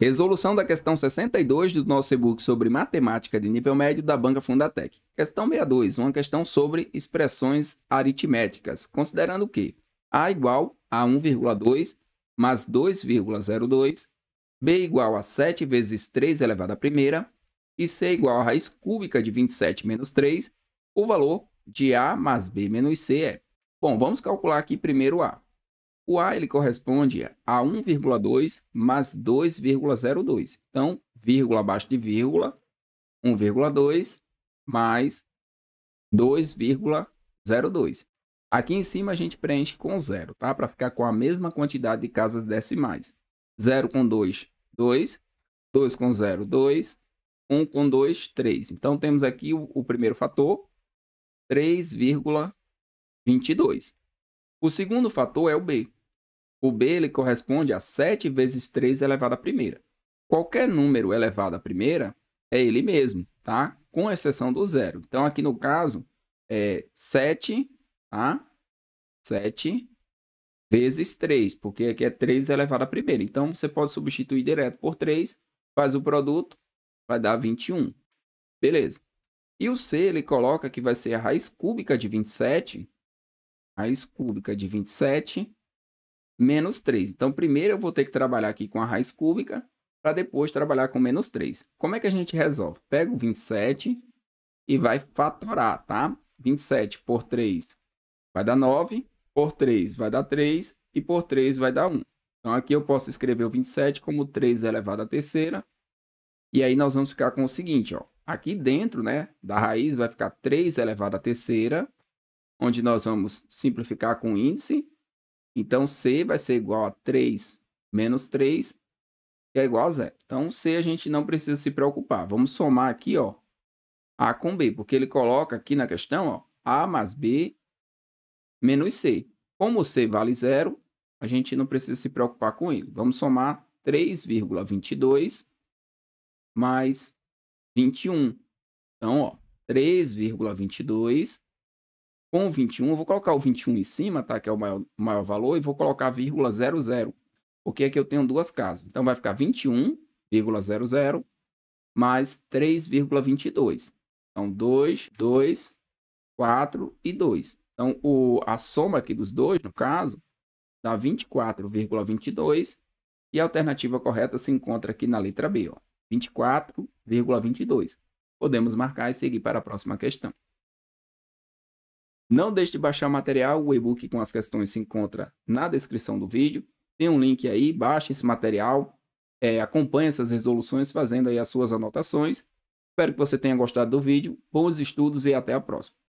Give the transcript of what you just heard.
Resolução da questão 62 do nosso e-book sobre matemática de nível médio da Banca Fundatec. Questão 62, uma questão sobre expressões aritméticas, considerando que A igual a 1,2 mais 2,02, B igual a 7 vezes 3 elevado à primeira e C igual a raiz cúbica de 27 menos 3, o valor de A mais B menos C é... Bom, vamos calcular aqui primeiro A. O A ele corresponde a 1,2 mais 2,02. Então, vírgula abaixo de vírgula, 1,2 mais 2,02. Aqui em cima a gente preenche com zero, tá? Para ficar com a mesma quantidade de casas decimais. 0 com 2, 2. 2 com 0, 2. 1 com 2, 3. Então temos aqui o, o primeiro fator, 3,22. O segundo fator é o B. O B ele corresponde a 7 vezes 3 elevado à primeira. Qualquer número elevado à primeira é ele mesmo, tá? Com exceção do zero. Então, aqui no caso, é 7, tá? 7 vezes 3, porque aqui é 3 elevado à primeira. Então, você pode substituir direto por 3, faz o produto, vai dar 21. Beleza. E o C, ele coloca que vai ser a raiz cúbica de 27, raiz cúbica de 27 menos 3. Então, primeiro eu vou ter que trabalhar aqui com a raiz cúbica para depois trabalhar com menos 3. Como é que a gente resolve? Pega o 27 e vai fatorar, tá? 27 por 3 vai dar 9, por 3 vai dar 3 e por 3 vai dar 1. Então, aqui eu posso escrever o 27 como 3 elevado à terceira. E aí, nós vamos ficar com o seguinte, ó. Aqui dentro, né, da raiz vai ficar 3 elevado à terceira, onde nós vamos simplificar com o índice, então, C vai ser igual a 3 menos 3, que é igual a zero. Então, C a gente não precisa se preocupar. Vamos somar aqui, ó, A com B, porque ele coloca aqui na questão, ó, A mais B menos C. Como C vale zero, a gente não precisa se preocupar com ele. Vamos somar 3,22 mais 21. Então, ó, 3,22 com o 21, eu vou colocar o 21 em cima, tá? Que é o maior, maior valor, e vou colocar vírgula 00, porque aqui eu tenho duas casas. Então, vai ficar 21,00 mais 3,22. Então, 2, 2, 4 e 2. Então, o, a soma aqui dos dois, no caso, dá 24,22. E a alternativa correta se encontra aqui na letra B, 24,22. Podemos marcar e seguir para a próxima questão. Não deixe de baixar o material, o e-book com as questões se encontra na descrição do vídeo. Tem um link aí, baixe esse material, é, acompanhe essas resoluções fazendo aí as suas anotações. Espero que você tenha gostado do vídeo, bons estudos e até a próxima.